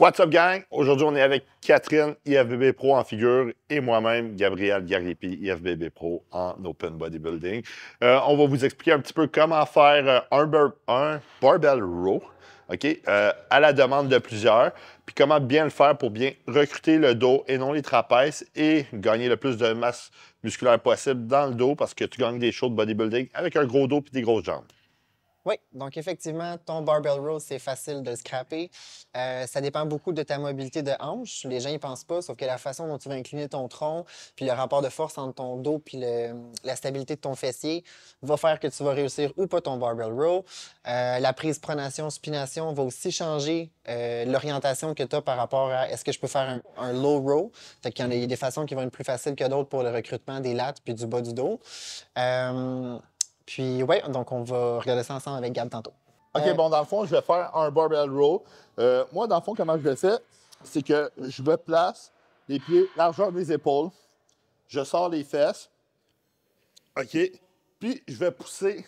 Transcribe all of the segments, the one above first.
What's up, gang? Aujourd'hui, on est avec Catherine, IFBB Pro en figure, et moi-même, Gabriel Garipi, IFBB Pro en Open Bodybuilding. Euh, on va vous expliquer un petit peu comment faire euh, un, barbell row, OK, euh, à la demande de plusieurs, puis comment bien le faire pour bien recruter le dos et non les trapèzes et gagner le plus de masse musculaire possible dans le dos parce que tu gagnes des shows de bodybuilding avec un gros dos puis des grosses jambes. Oui, donc effectivement, ton barbell row, c'est facile de scraper. Euh, ça dépend beaucoup de ta mobilité de hanche. Les gens n'y pensent pas, sauf que la façon dont tu vas incliner ton tronc, puis le rapport de force entre ton dos, puis la stabilité de ton fessier, va faire que tu vas réussir ou pas ton barbell row. Euh, la prise pronation, spination va aussi changer euh, l'orientation que tu as par rapport à est-ce que je peux faire un, low row. Fait y a, des façons qui vont être plus faciles que d'autres pour le recrutement des lattes puis du bas du dos. Puis, ouais, donc on va regarder ça ensemble avec Gab tantôt. OK, euh, bon, dans le fond, je vais faire un barbell row. Euh, moi, dans le fond, comment je le fais, c'est que je me place les pieds, largeur des épaules. Je sors les fesses. OK. Puis, je vais pousser.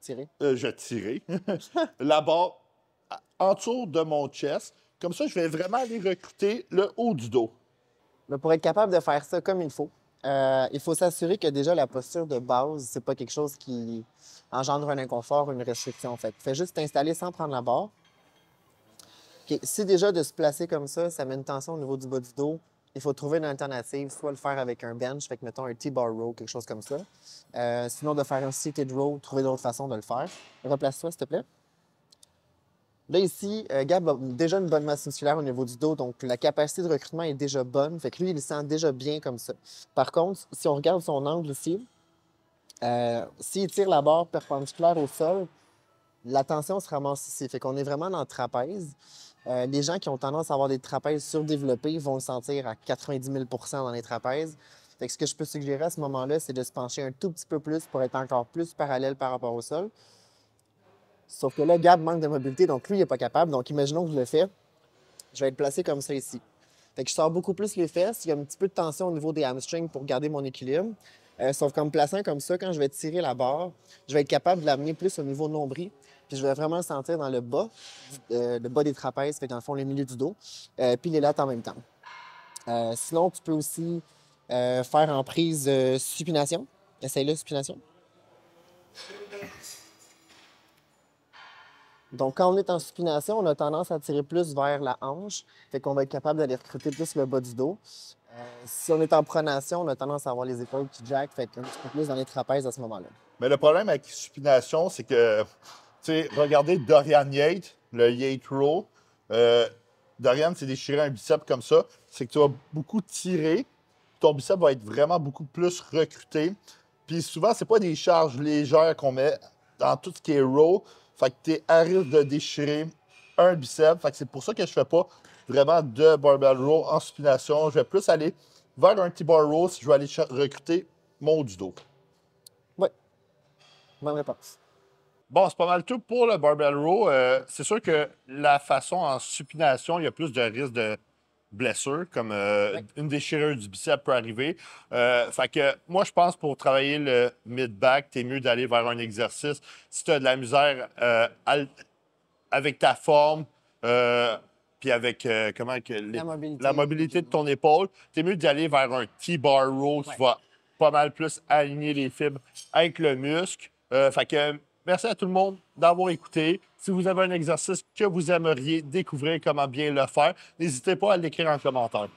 Tirer. Euh, je vais tirer. la barre en dessous de mon chest. Comme ça, je vais vraiment aller recruter le haut du dos. Mais pour être capable de faire ça comme il faut, euh, il faut s'assurer que déjà la posture de base, c'est pas quelque chose qui engendre un inconfort ou une restriction. En fait, fais juste t'installer sans prendre la barre. Si déjà de se placer comme ça, ça met une tension au niveau du bas du dos, il faut trouver une alternative, soit le faire avec un bench, fait que mettons un T-bar row, quelque chose comme ça. Euh, sinon, de faire un seated row, trouver d'autres façons de le faire. Replace-toi, s'il te plaît. Là, ici, euh, Gab a déjà une bonne masse musculaire au niveau du dos, donc la capacité de recrutement est déjà bonne. Fait que lui, il sent déjà bien comme ça. Par contre, si on regarde son angle ici, euh, s'il tire la barre perpendiculaire au sol, la tension se ramasse ici. Fait qu'on est vraiment dans le trapèze. Euh, les gens qui ont tendance à avoir des trapèzes surdéveloppés vont le sentir à 90 000 dans les trapèzes. ce que je peux suggérer à ce moment-là, c'est de se pencher un tout petit peu plus pour être encore plus parallèle par rapport au sol. Sauf que là, Gab manque de mobilité, donc lui, il n'est pas capable. Donc, imaginons que je le fais. Je vais être placé comme ça ici. Fait que je sors beaucoup plus les fesses. Il y a un petit peu de tension au niveau des hamstrings pour garder mon équilibre. Euh, sauf qu'en me plaçant comme ça, quand je vais tirer la barre, je vais être capable de l'amener plus au niveau nombril. Puis je vais vraiment le sentir dans le bas, euh, le bas des trapèzes, fait dans le fond, le milieu du dos, euh, puis les lattes en même temps. sinon, tu peux aussi faire en prise supination. Essaye-le, supination. Donc, quand on est en supination, on a tendance à tirer plus vers la hanche, fait qu'on va être capable d'aller recruter plus le bas du dos. Euh, si on est en pronation, on a tendance à avoir les épaules qui jack, fait un petit peu plus dans les trapèzes à ce moment-là. Mais le problème avec supination, c'est que, tu sais, regardez Dorian Yates, le Yates Row. Euh, Dorian c'est déchirer un bicep comme ça. C'est que tu vas beaucoup tirer, ton bicep va être vraiment beaucoup plus recruté. Puis souvent, c'est pas des charges légères qu'on met dans tout ce qui est row. Fait que tu à risque de déchirer un bicep. Fait que c'est pour ça que je fais pas vraiment de barbell row en supination. Je vais plus aller vers un petit bar row si je veux aller recruter mon haut du dos. Oui. Bonne réponse. Bon, c'est pas mal tout pour le barbell row. Euh, c'est sûr que la façon en supination, il y a plus de risque de blessure, comme euh, une déchirure du bicep peut arriver. Euh, que moi, je pense pour travailler le mid-back, t'es mieux d'aller vers un exercice. Si tu as de la misère euh, avec ta forme, puis avec comment que, la, mobilité. de ton épaule, t'es mieux d'aller vers un T-bar row qui va pas mal plus aligner les fibres avec le muscle. Merci à tout le monde d'avoir écouté. Si vous avez un exercice que vous aimeriez découvrir comment bien le faire, n'hésitez pas à l'écrire en commentaire.